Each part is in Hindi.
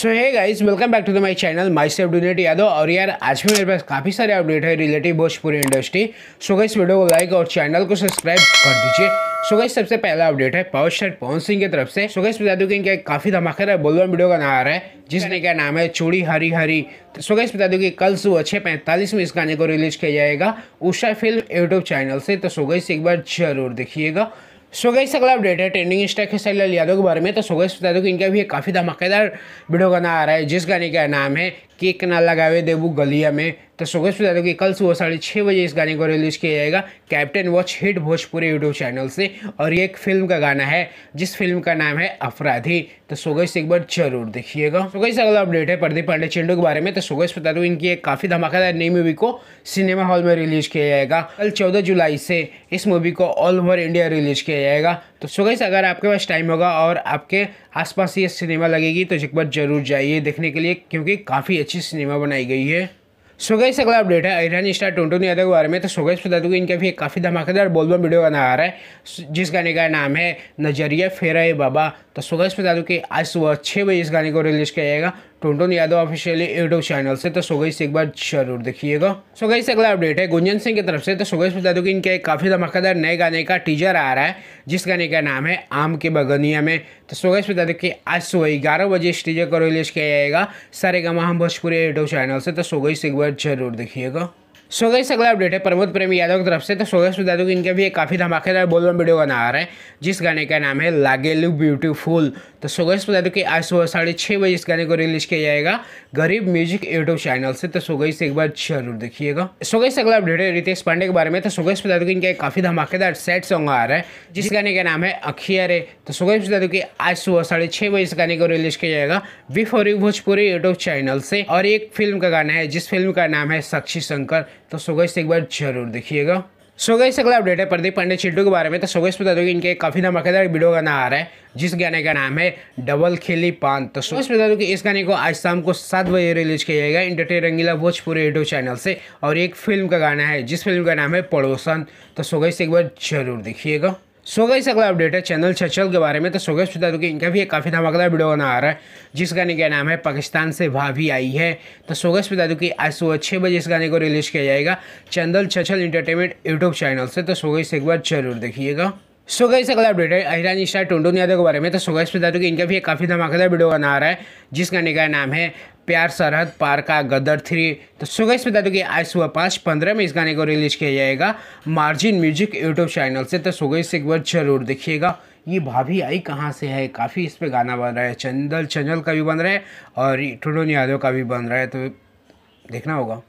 so hi guys welcome back to the my channel माई सेफ डोनेट यादव और यार आज भी मेरे पास काफ़ी सारे अपडेट है relative Bhojpuri industry so guys video को लाइक और चैनल को सब्सक्राइब कर दीजिए सो गाइस सबसे पहला अपडेट है पावर शर्ट पवन सिंह की तरफ से सो गाइस बता दूं कि इनका काफ़ी धमाकेदार बोलवा वीडियो का नाम आ रहा है जिसने क्या नाम है चूड़ी हरी हरी तो सो गाइस बता दूं कि कल सुबह छः पैंतालीस में इस गाने को रिलीज किया जाएगा उषा फिल्म यूट्यूब चैनल से तो सो गाइस एक बार जरूर देखिएगा सो गई अगला अपडेट है ट्रेंडिंग स्टैक है सैल यादव के बारे में तो सो गई बता दो कि इनका भी एक काफ़ी धमाकेदार वीडियो गाना आ रहा है जिस गाने का नाम है केक ना लगावे देबू गलिया में तो सोगस बता दो कि कल सुबह साढ़े छः बजे इस गाने को रिलीज़ किया जाएगा captain watch hit Bhojpuri YouTube channel से और ये एक फिल्म का गाना है जिस फिल्म का नाम है अपराधी तो सोगस एक बार जरूर देखिएगा सोगस अगला अपडेट है प्रदीप पांडे चेंडू के बारे में तो सोगस बता दो इनकी एक काफ़ी धमाकेदार नई मूवी को सिनेमा हॉल में रिलीज़ किया जाएगा कल चौदह जुलाई से इस मूवी को ऑल ओवर इंडिया रिलीज़ किया जाएगा तो सो गई अगर आपके पास टाइम होगा और आपके आसपास ये सिनेमा लगेगी तो एक बार ज़रूर जाइए देखने के लिए क्योंकि काफ़ी अच्छी सिनेमा बनाई गई है सो गई अगला अपडेट है ईरान स्टार टोटो यादव के बारे में तो सो गई बता दूँ इनका भी एक काफ़ी धमाकेदार बोलबम वीडियो गाना आ रहा है जिस गाने का नाम है नजरिया फेरा बाबा तो सो गई बता दूँ कि आज सुबह छः बजे इस गाने को रिलीज़ किया जाएगा Tuntun Yadav officially YouTube channel से तो सोगई से एक बार जरूर देखिएगा सोगई से अगला अपडेट है गुंजन सिंह की तरफ से तो सोगई बता दो कि इनके एक काफ़ी धमाकेदार नए गाने का टीजर आ रहा है जिस गाने का नाम है आम के बगनिया में तो सोगई बता दो कि आज सुबह ग्यारह बजे इस टीजर को रिलीज किया जाएगा सारे गमा हम भोजपुरी यूट्यूब चैनल से तो सोगई से एक बार जरूर देखिएगा सो so अगला अपडेट है प्रमोद प्रेमी यादव की तरफ से तो सोगस बता कि इनका भी एक काफ़ी धमाकेदार बोलबम वीडियो बना रहे रहा है जिस गाने का नाम है लागे लू ब्यूटीफुल तो सोगस बता दूँ कि आज सुबह साढ़े छः बजे इस गाने को रिलीज किया जाएगा गरीब म्यूजिक यूट्यूब चैनल से तो सोगई से एक बार जरूर देखिएगा से अगला अपडेट है रितेश पांडे के बारे में तो सोगस बता दूँ कि इनका एक काफ़ी धमाकेदार सेट सॉन्ग आ रहा है जिस गाने का नाम है अखिया रे तो सोगस बता दूँ कि आज सुबह साढ़े छः बजे इस गाने को रिलीज किया जाएगा V for you Bhojpuri YouTube channel से और एक फिल्म का गाना है जिस फिल्म का नाम है साक्षी शंकर तो सोगैस एक बार जरूर देखिएगा सोगैस अगला अपडेट है प्रदीप पांडे चिड्डू के बारे में तो सोगैस बता दो कि इनके काफ़ी धमाकेदार वीडियो गाना आ रहा है जिस गाने का नाम है डबल खेली पान तो सोगैस बता दो कि इस गाने को आज शाम को सात बजे रिलीज किया जाएगा entertain Rangila Bhojpuri YouTube channel से और एक फिल्म का गाना है जिस फिल्म का नाम है पड़ोसन तो सोगैस एक बार जरूर देखिएगा सो गई अगला अपडेट है चैनल छचल के बारे में तो सो गई बता दूँ कि इनका भी एक काफ़ी धमाकेदार वीडियो बना आ रहा है जिस गाने का नाम है पाकिस्तान से भाभी आई है तो सो गई बता दूँ कि आज सुबह छः बजे इस गाने को रिलीज़ किया जाएगा चैनल छचल इंटरटेनमेंट यूट्यूब चैनल से तो सो गई एक बार जरूर देखिएगा सो गई अगला अपडेट है अहिरानी स्टार टुंडन यादव के बारे में तो सुगैश बता दूँ कि इनका भी एक काफ़ी धमाकेदार वीडियो बना रहा है जिस गाने का नाम है प्यार सरहद पार का गदर थ्री तो सुगैश बता दूँ कि आज सुबह पाँच पंद्रह में इस गाने को रिलीज किया जाएगा मार्जिन म्यूजिक यूट्यूब चैनल से तो से एक बार जरूर देखिएगा ये भाभी आई कहाँ से है काफ़ी इस पर गाना बन रहा है चंदल चंदल का भी बन रहा है और टुडन यादव का भी बन रहा है तो देखना होगा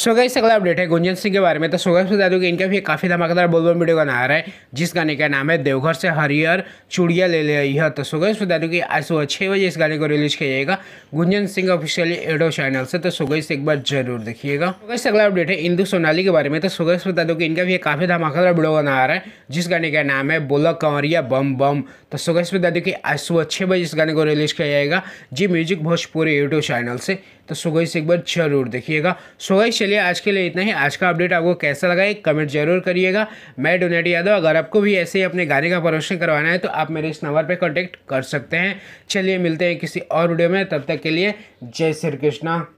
सो गई अगला अपडेट है गुंजन सिंह के बारे में तो सोगस बता दूँ कि इनका भी काफ़ी धमाकेदार बोलबम वीडियो गाना आ रहा है जिस गाने का नाम है देवघर से हरियर चुड़िया ले ले है तो सोगस बता दूँ कि आज सुबह छः बजे इस गाने को रिलीज किया जाएगा गुंजन सिंह ऑफिशियली एडो चैनल से तो सोगस एक बार जरूर देखिएगा सोगस अगला अपडेट है इंदू सोनाली के बारे में तो सोगस बता दूँ कि इनका भी काफ़ी धमाकेदार वीडियो गाना आ रहा है जिस गाने का नाम है बोला कंवरिया बम बम तो सोगस बता दूँ कि आज सुबह छः बजे इस गाने को रिलीज किया जाएगा Zee music Bhojpuri YouTube channel से तो से एक बार जरूर देखिएगा सोगस चलिए आज के लिए इतना ही आज का अपडेट आपको कैसा लगा एक कमेंट जरूर करिएगा मैं डोनेट यादव अगर आपको भी ऐसे ही अपने गाने का प्रमोशन करवाना है तो आप मेरे इस नंबर पर कॉन्टैक्ट कर सकते हैं चलिए मिलते हैं किसी और वीडियो में तब तक के लिए जय श्री कृष्णा